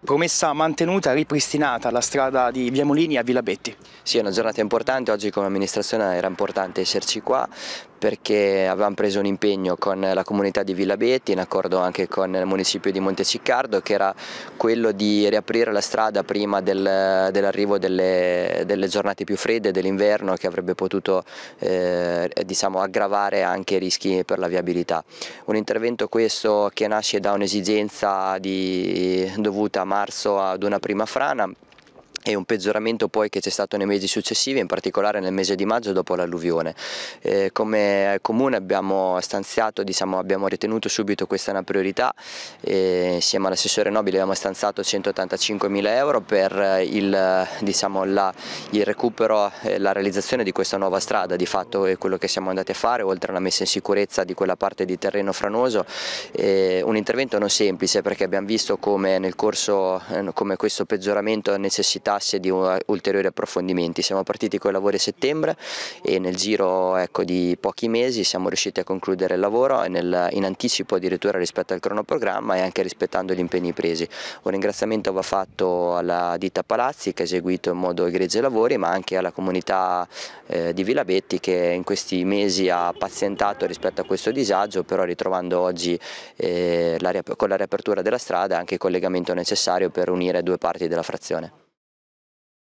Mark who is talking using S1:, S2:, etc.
S1: Promessa mantenuta, ripristinata la strada di Via Molini a Villa Betti. Sì, è una giornata importante, oggi come amministrazione era importante esserci qua perché avevamo preso un impegno con la comunità di Villa Betti in accordo anche con il municipio di Monteciccardo che era quello di riaprire la strada prima del, dell'arrivo delle, delle, giornate più fredde dell'inverno che avrebbe potuto eh, diciamo, aggravare anche i rischi per la viabilità. Un intervento questo che nasce da un'esigenza dovuta a marzo ad una prima frana e un peggioramento poi che c'è stato nei mesi successivi, in particolare nel mese di maggio dopo l'alluvione. Eh, come comune abbiamo stanziato, diciamo, abbiamo ritenuto subito questa una priorità, eh, insieme all'assessore Nobile abbiamo stanziato 185 mila euro per eh, il, diciamo, la, il recupero e eh, la realizzazione di questa nuova strada, di fatto è quello che siamo andati a fare, oltre alla messa in sicurezza di quella parte di terreno franoso, eh, un intervento non semplice perché abbiamo visto come nel corso, eh, come questo peggioramento necessità tasse di ulteriori approfondimenti. Siamo partiti con i lavori a settembre e nel giro ecco, di pochi mesi siamo riusciti a concludere il lavoro nel, in anticipo addirittura rispetto al cronoprogramma e anche rispettando gli impegni presi. Un ringraziamento va fatto alla ditta Palazzi che ha eseguito in modo egregio i lavori ma anche alla comunità eh, di Vilabetti che in questi mesi ha pazientato rispetto a questo disagio però ritrovando oggi eh, con la riapertura della strada anche il collegamento necessario per unire due parti della frazione.